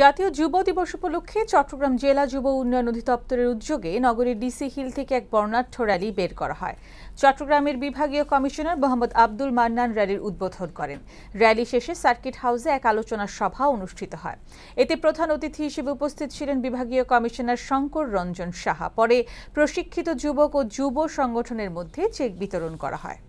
জাতীয় যুব দিবস উপলক্ষে চট্টগ্রাম জেলা যুব উন্নয়ন অধিদপ্তরের উদ্যোগে নগরীর ডিসি হিল থেকে এক বর্ণাঢ্য র্যালি বের করা হয় চট্টগ্রামের বিভাগীয় কমিশনার মোহাম্মদ আব্দুল মান্নান র্যালির উদ্বোধন করেন র্যালি শেষে সার্কিট হাউসে এক আলোচনা সভা অনুষ্ঠিত হয় এতে প্রধান অতিথি হিসেবে উপস্থিত ছিলেন বিভাগীয় কমিশনার শঙ্কর রঞ্জন সাহা পরে প্রশিক্ষিত যুবক ও যুব সংগঠনের মধ্যে চেক বিতরণ করা হয়